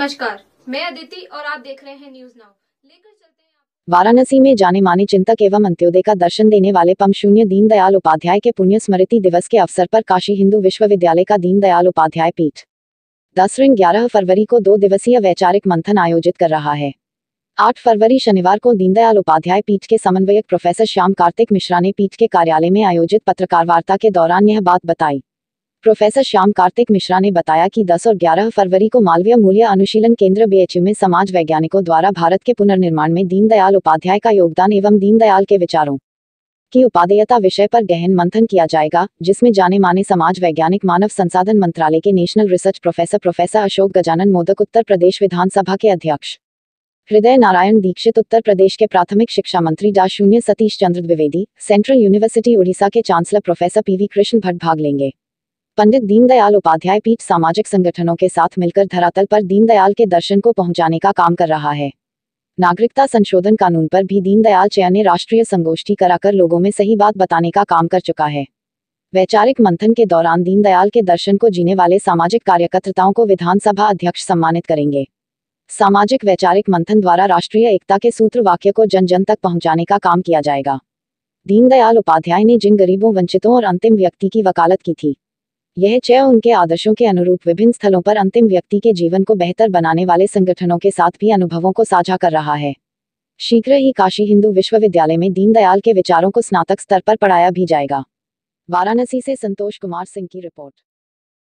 नमस्कार मैं अदिति और आप देख रहे हैं न्यूज नाउ लेकर चलते हैं वाराणसी में जाने माने चिंतक एवं अंत्योदय का दर्शन देने वाले पम शून्य दीनदयाल उपाध्याय के पुण्य स्मृति दिवस के अवसर पर काशी हिंदू विश्वविद्यालय का दीनदयाल उपाध्याय पीठ दस ऋण ग्यारह फरवरी को दो दिवसीय वैचारिक मंथन आयोजित कर रहा है आठ फरवरी शनिवार को दीनदयाल उपाध्याय पीठ के समन्वयक प्रोफेसर श्याम कार्तिक मिश्रा ने पीठ के कार्यालय में आयोजित पत्रकार वार्ता के दौरान यह बात बताई प्रोफेसर श्याम कार्तिक मिश्रा ने बताया कि 10 और 11 फरवरी को मालवीय मूल्य अनुशीलन केंद्र बी में समाज वैज्ञानिकों द्वारा भारत के पुनर्निर्माण में दीनदयाल उपाध्याय का योगदान एवं दीनदयाल के विचारों की उपाधेयता विषय पर गहन मंथन किया जाएगा जिसमें जाने माने समाज वैज्ञानिक मानव संसाधन मंत्रालय के national research professor professor Ashok Gajanan Modak Uttar Pradesh विधानसभा के अध्यक्ष हृदय नारायण दीक्षित उत्तर प्रदेश के प्राथमिक शिक्षा मंत्री डा शून्य सतीश चंद्र द्विवेदी सेंट्रल यूनिवर्सिटी उड़ीसा के chancellor professor PV Krishna Bhatt भाग लेंगे पंडित दीनदयाल उपाध्याय पीठ सामाजिक संगठनों के साथ मिलकर धरातल पर दीनदयाल के दर्शन को पहुंचाने का काम कर रहा है नागरिकता संशोधन कानून पर भी दीनदयाल चयन ने राष्ट्रीय संगोष्ठी कराकर लोगों में सही बात बताने का काम कर चुका है वैचारिक मंथन के दौरान दीनदयाल के दर्शन को जीने वाले सामाजिक कार्यकर्ताओं को विधानसभा अध्यक्ष सम्मानित करेंगे सामाजिक वैचारिक मंथन द्वारा राष्ट्रीय एकता के सूत्र वाक्य को जन जन तक पहुंचाने का काम किया जाएगा दीनदयाल उपाध्याय ने जिन गरीबों वंचितों और अंतिम व्यक्ति की वकालत की थी यह चय उनके आदर्शों के अनुरूप विभिन्न स्थलों पर अंतिम व्यक्ति के जीवन को बेहतर बनाने वाले संगठनों के साथ भी अनुभवों को साझा कर रहा है शीघ्र ही काशी हिंदू विश्वविद्यालय में दीनदयाल के विचारों को स्नातक स्तर पर पढ़ाया भी जाएगा वाराणसी से संतोष कुमार सिंह की रिपोर्ट